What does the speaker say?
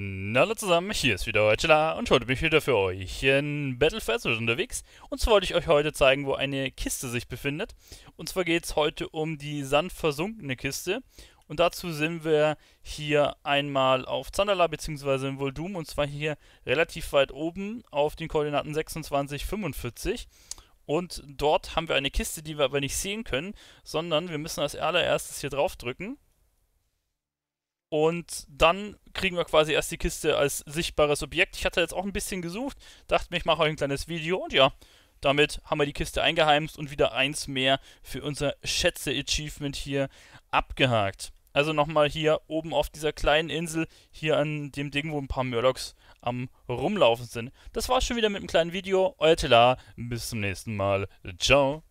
Hallo zusammen, hier ist wieder Rachela und heute bin ich wieder für euch in Battlefest unterwegs. Und zwar wollte ich euch heute zeigen, wo eine Kiste sich befindet. Und zwar geht es heute um die sandversunkene Kiste. Und dazu sind wir hier einmal auf Zandala bzw. in Voldum und zwar hier relativ weit oben auf den Koordinaten 26, 45. Und dort haben wir eine Kiste, die wir aber nicht sehen können, sondern wir müssen als allererstes hier drauf drücken. Und dann kriegen wir quasi erst die Kiste als sichtbares Objekt. Ich hatte jetzt auch ein bisschen gesucht, dachte mir, ich mache euch ein kleines Video und ja, damit haben wir die Kiste eingeheimst und wieder eins mehr für unser Schätze-Achievement hier abgehakt. Also nochmal hier oben auf dieser kleinen Insel, hier an dem Ding, wo ein paar Murlocs am Rumlaufen sind. Das war's schon wieder mit einem kleinen Video. Euer Tela, bis zum nächsten Mal. Ciao.